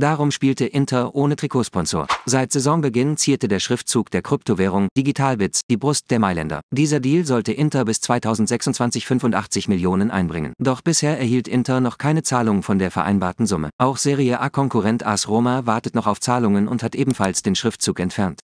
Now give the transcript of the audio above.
Darum spielte Inter ohne Trikotsponsor. Seit Saisonbeginn zierte der Schriftzug der Kryptowährung Digitalbits die Brust der Mailänder. Dieser Deal sollte Inter bis 2026 85 Millionen einbringen. Doch bisher erhielt Inter noch keine Zahlung von der vereinbarten Summe. Auch Serie A-Konkurrent AS Roma wartet noch auf Zahlungen und hat ebenfalls den Schriftzug entfernt.